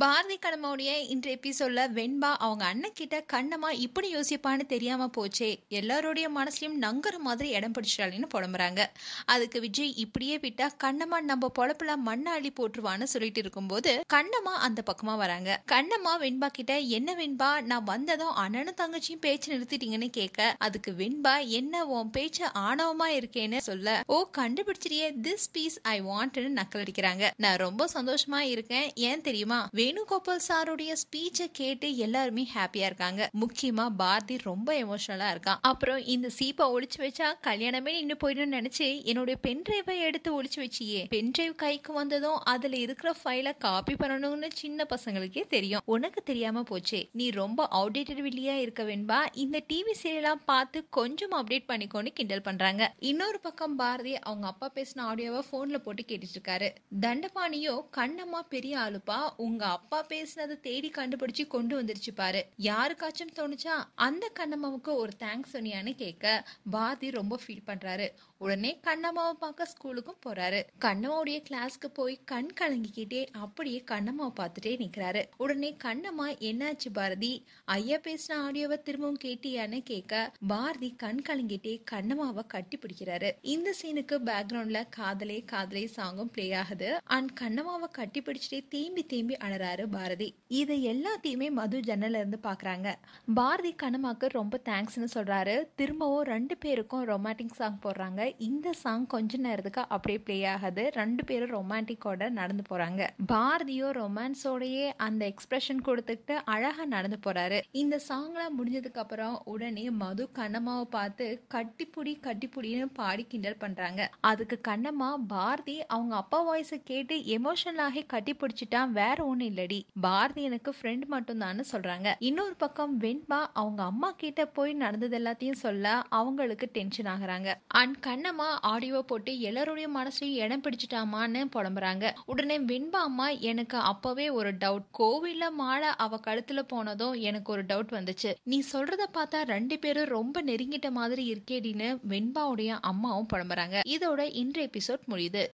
பாரதி கடமோடைய இன்றைய எபிசோட்ல வெண்பா அவங்க அண்ணன் கிட்ட கண்ணமா இப்படி யோசிப்பான்னு தெரியாம போச்சே எல்லாருடைய மனசுலயும் நங்குற மாதிரி இடம் பிடிச்சாலின்னு புலம்புறாங்க அதுக்கு விஜய் இப்படியே விட்டா கண்ணம்மா நம்ம பொழப்புல மண்ணை அள்ளி போட்டுருவான்னு சொல்லிட்டு இருக்கும்போது கண்ணம்மா அந்த பக்கமா வராங்க கண்ணம்மா வெண்பா கிட்ட என்ன வெண்பா நான் வந்ததும் அண்ணனும் தங்கச்சியும் பேச்சு நிறுத்திட்டீங்கன்னு கேட்க அதுக்கு வெண்பா என்ன உன் பேச்சு ஆணவமா இருக்கேன்னு சொல்ல ஓ கண்டுபிடிச்சிட்டியே திஸ் பீஸ் ஐ வாண்ட்னு நக்கல் அடிக்கிறாங்க நான் ரொம்ப சந்தோஷமா இருக்கேன் ஏன் தெரியுமா வேணுகோபால் சாருடைய ஸ்பீச்சை கேட்டு எல்லாருமே ஹாப்பியா இருக்காங்க முக்கியமா பாரதி ரொம்ப எமோஷனலா இருக்கான் அப்புறம் இந்த சீப்பை ஒழிச்சு வச்சா கல்யாணமே நின்று போயிடும் நினைச்சு என்னுடைய பென் டிரைவை எடுத்து ஒழிச்சு வச்சியே பென் டிரைவ் கைக்கு வந்ததும் அதுல இருக்கிற ஃபைல காப்பி பண்ணணும்னு சின்ன பசங்களுக்கே தெரியும் உனக்கு தெரியாம போச்சு நீ ரொம்ப அவுடேட்டட் வில்லியா இருக்க வேண்பா இந்த டிவி சீரியலாம் பார்த்து கொஞ்சம் அப்டேட் பண்ணிக்கோன்னு கிண்டல் பண்றாங்க இன்னொரு பக்கம் பாரதி அவங்க அப்பா பேசின ஆடியோவை போன்ல போட்டு கேட்டுட்டு இருக்காரு தண்டபாணியோ கண்ணம்மா பெரிய ஆளுப்பா உங்க அப்பா பேசினதை தேடி கண்டுபிடிச்சு கொண்டு வந்துருச்சு பாரு யாருக்காச்சும் தோணுச்சா அந்த கண்ணம்மாவுக்கு ஒரு தேங்க்ஸ் சொன்னியான்னு கேட்க பாதி ரொம்ப ஃபீல் பண்றாரு உடனே கண்ணம்மாவை பார்க்க ஸ்கூலுக்கும் போறாரு கண்ணம்மாவுடைய கிளாஸ்க்கு போய் கண் கலங்கிக்கிட்டே அப்படியே கண்ணம்மாவை பார்த்துட்டே நிக்கிறாரு உடனே கண்ணம்மா என்னாச்சு பாரதி ஐயா பேசின ஆடியோவை திரும்பவும் கேட்டியான்னு கேட்க பாரதி கண் கலங்கிட்டே கண்ணம்மாவை கட்டி பிடிக்கிறாரு இந்த சீனுக்கு பேக்ரவுண்ட்ல காதலே காதலே சாங்கும் பிளே ஆகுது அண்ட் கண்ணம்மாவை கட்டி பிடிச்சிட்டே தேம்பி தேம்பி அழ வராரு பாரதி இதை எல்லாத்தையுமே மது ஜன்னல இருந்து பாக்குறாங்க பாரதி கனமாக்கு ரொம்ப தேங்க்ஸ்னு சொல்றாரு திரும்பவும் ரெண்டு பேருக்கும் ரொமான்டிக் சாங் போடுறாங்க இந்த சாங் கொஞ்ச நேரத்துக்கு அப்படியே பிளே ஆகுது ரெண்டு பேரும் ரொமான்டிக்கோட நடந்து போறாங்க பாரதியோ ரொமான்ஸோடயே அந்த எக்ஸ்பிரஷன் கொடுத்துட்டு அழகா நடந்து போறாரு இந்த சாங்லாம் முடிஞ்சதுக்கு அப்புறம் உடனே மது கண்ணம்மாவை பார்த்து கட்டிப்புடி கட்டிப்புடின்னு பாடி கிண்டல் பண்றாங்க அதுக்கு கண்ணம்மா பாரதி அவங்க அப்பா வாய்ஸை கேட்டு எமோஷனலாகி கட்டி பிடிச்சிட்டான் வேற ஒண்ணு இல்லடி பாரதி எனக்கு ஃப்ரெண்ட் மட்டும்தான்னு சொல்றாங்க இன்னொரு பக்கம் வெண்பா அவங்க அம்மா கிட்ட போய் நடந்தது எல்லாத்தையும் சொல்ல அவங்களுக்கு டென்ஷன் ஆகுறாங்க அண்ட் கண்ணம்மா ஆடியோ போட்டு எல்லாருடைய மனசையும் இடம் பிடிச்சிட்டாமான்னு புலம்புறாங்க உடனே வெண்பா அம்மா எனக்கு அப்பவே ஒரு டவுட் கோவில மாலை அவ கழுத்துல போனதும் எனக்கு ஒரு டவுட் வந்துச்சு நீ சொல்றத பார்த்தா ரெண்டு பேரும் ரொம்ப நெருங்கிட்ட மாதிரி இருக்கேடின்னு வெண்பாவுடைய அம்மாவும் புலம்புறாங்க இதோட இன்றைய எபிசோட் முடியுது